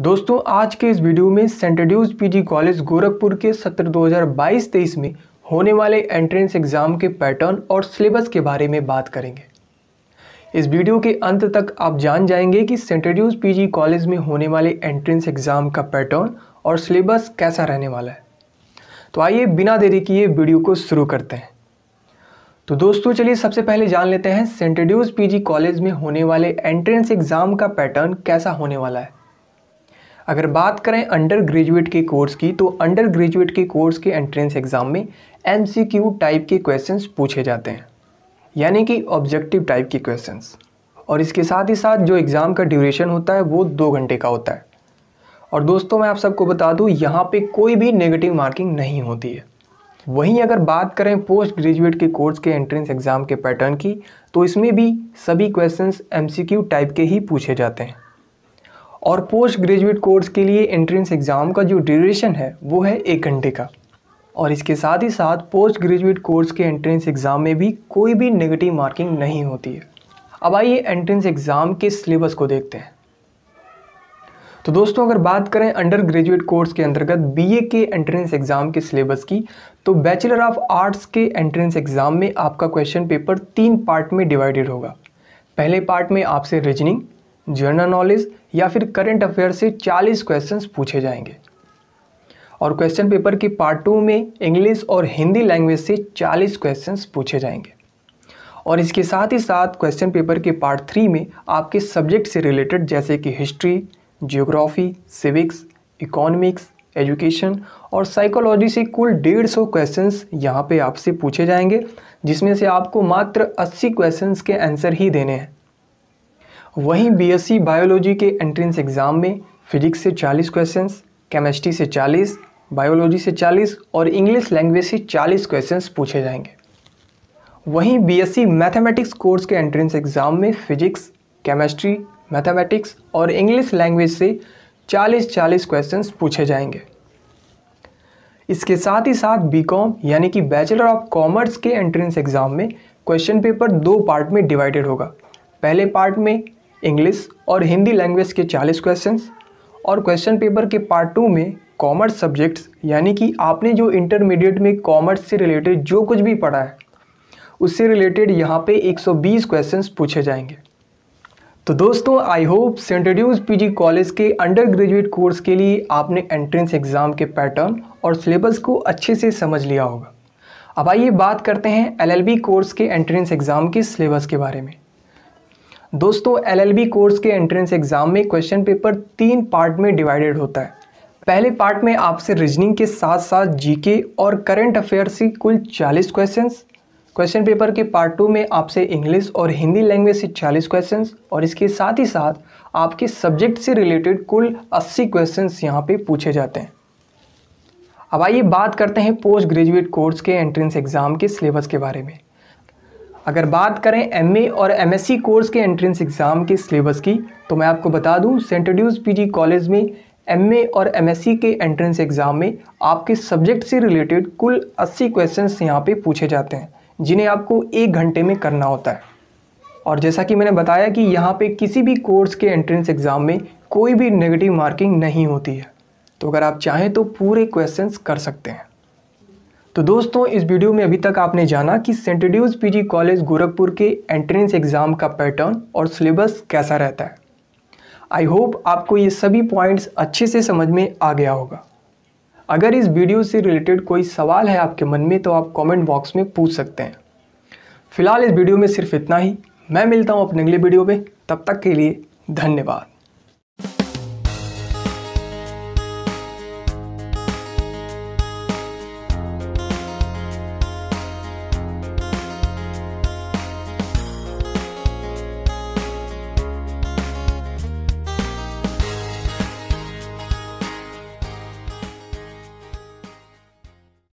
दोस्तों आज के इस वीडियो में Saint Andrew's PG college Gorakhpur के सत्र 2022-23 में होने वाले एंट्रेंस एग्ज़ाम के पैटर्न और सिलेबस के बारे में बात करेंगे इस वीडियो के अंत तक आप जान जाएंगे कि सेंट ड्यूज पीजी कॉलेज में होने वाले एंट्रेंस एग्ज़ाम का पैटर्न और सिलेबस कैसा रहने वाला है तो आइए बिना देरी किए वीडियो को शुरू करते हैं तो दोस्तों चलिए सबसे पहले जान लेते हैं सेंट ड्यूज पीजी कॉलेज में होने वाले एंट्रेंस एग्ज़ाम का पैटर्न कैसा होने वाला है अगर बात करें अंडर ग्रेजुएट के कोर्स की तो अंडर ग्रेजुएट के कोर्स के एंट्रेंस एग्ज़ाम में एम टाइप के क्वेश्चंस पूछे जाते हैं यानी कि ऑब्जेक्टिव टाइप के क्वेश्चंस और इसके साथ ही साथ जो एग्ज़ाम का ड्यूरेशन होता है वो दो घंटे का होता है और दोस्तों मैं आप सबको बता दूं यहाँ पे कोई भी नेगेटिव मार्किंग नहीं होती है वहीं अगर बात करें पोस्ट ग्रेजुएट के कोर्स के एंट्रेंस एग्ज़ाम के पैटर्न की तो इसमें भी सभी क्वेश्चंस एमसीक्यू टाइप के ही पूछे जाते हैं और पोस्ट ग्रेजुएट कोर्स के लिए एंट्रेंस एग्ज़ाम का जो ड्यूरेशन है वो है एक घंटे का और इसके साथ ही साथ पोस्ट ग्रेजुएट कोर्स के एंट्रेंस एग्ज़ाम में भी कोई भी नेगेटिव मार्किंग नहीं होती है अब आइए एंट्रेंस एग्ज़ाम के सिलेबस को देखते हैं तो दोस्तों अगर बात करें अंडर ग्रेजुएट कोर्स के अंतर्गत बीए के एंट्रेंस एग्ज़ाम के सिलेबस की तो बैचलर ऑफ आर्ट्स के एंट्रेंस एग्ज़ाम में आपका क्वेश्चन पेपर तीन पार्ट में डिवाइडेड होगा पहले पार्ट में आपसे रीजनिंग जनरल नॉलेज या फिर करंट अफेयर से 40 क्वेश्चंस पूछे जाएंगे और क्वेश्चन पेपर के पार्ट टू में इंग्लिश और हिंदी लैंग्वेज से 40 क्वेश्चंस पूछे जाएंगे और इसके साथ ही साथ क्वेश्चन पेपर के पार्ट थ्री में आपके सब्जेक्ट से रिलेटेड जैसे कि history geography civics economics education और साइकोलॉजी से कुल डेढ़ सौ क्वेश्चन यहाँ पर आपसे पूछे जाएंगे जिसमें से आपको मात्र अस्सी क्वेश्चन के आंसर ही देने हैं वहीं बीएससी बायोलॉजी के एंट्रेंस एग्ज़ाम में फिजिक्स से 40 क्वेश्चंस, केमिस्ट्री से 40, बायोलॉजी से 40 और इंग्लिश लैंग्वेज से 40 क्वेश्चंस पूछे जाएंगे वहीं बीएससी मैथमेटिक्स कोर्स के एंट्रेंस एग्ज़ाम में फिजिक्स केमिस्ट्री मैथमेटिक्स और इंग्लिश लैंग्वेज से 40-40 क्वेश्चंस पूछे जाएंगे इसके साथ ही साथ बीकॉम यानी कि बैचलर ऑफ कॉमर्स के एंट्रेंस एग्ज़ाम में क्वेश्चन पेपर दो पार्ट में डिवाइडेड होगा पहले पार्ट में इंग्लिश और हिंदी लैंग्वेज के 40 क्वेश्चंस और क्वेश्चन पेपर के पार्ट टू में कॉमर्स सब्जेक्ट्स यानी कि आपने जो इंटरमीडिएट में कॉमर्स से रिलेटेड जो कुछ भी पढ़ा है उससे रिलेटेड यहाँ पे 120 क्वेश्चंस पूछे जाएंगे तो दोस्तों I hope Saint P PG college के अंडर ग्रेजुएट कोर्स के लिए आपने एंट्रेंस एग्ज़ाम के पैटर्न और सिलेबस को अच्छे से समझ लिया होगा अब आइए बात करते हैं एलएलबी कोर्स के एंट्रेंस एग्ज़ाम के सिलेबस के बारे में दोस्तों एलएलबी कोर्स के एंट्रेंस एग्ज़ाम में क्वेश्चन पेपर तीन पार्ट में डिवाइडेड होता है पहले पार्ट में आपसे रीजनिंग के साथ साथ जीके और करंट अफेयर्स की कुल 40 क्वेश्चंस क्वेश्चन पेपर के पार्ट टू में आपसे इंग्लिश और हिंदी लैंग्वेज से 40 क्वेश्चंस और इसके साथ ही साथ आपके सब्जेक्ट से रिलेटेड कुल 80 क्वेश्चंस यहाँ पे पूछे जाते हैं अब आइए बात करते हैं पोस्ट ग्रेजुएट कोर्स के एंट्रेंस एग्ज़ाम के सिलेबस के बारे में अगर बात करें एम और एम कोर्स के एंट्रेंस एग्ज़ाम के सिलेबस की तो मैं आपको बता दूं पी जी कॉलेज में एम और एम के एंट्रेंस एग्ज़ाम में आपके सब्जेक्ट से रिलेटेड कुल 80 क्वेश्चंस यहाँ पे पूछे जाते हैं जिन्हें आपको एक घंटे में करना होता है और जैसा कि मैंने बताया कि यहाँ पे किसी भी कोर्स के एंट्रेंस एग्ज़ाम में कोई भी नेगेटिव मार्किंग नहीं होती है तो अगर आप चाहें तो पूरे क्वेश्चंस कर सकते हैं तो दोस्तों इस वीडियो में अभी तक आपने जाना कि Saint Andrew's PG college Gorakhpur के एंट्रेंस एग्ज़ाम का पैटर्न और सिलेबस कैसा रहता है आई होप आपको ये सभी पॉइंट्स अच्छे से समझ में आ गया होगा अगर इस वीडियो से रिलेटेड कोई सवाल है आपके मन में तो आप कमेंट बॉक्स में पूछ सकते हैं फिलहाल इस वीडियो में सिर्फ इतना ही मैं मिलता हूँ अपने अगले वीडियो में तब तक के लिए धन्यवाद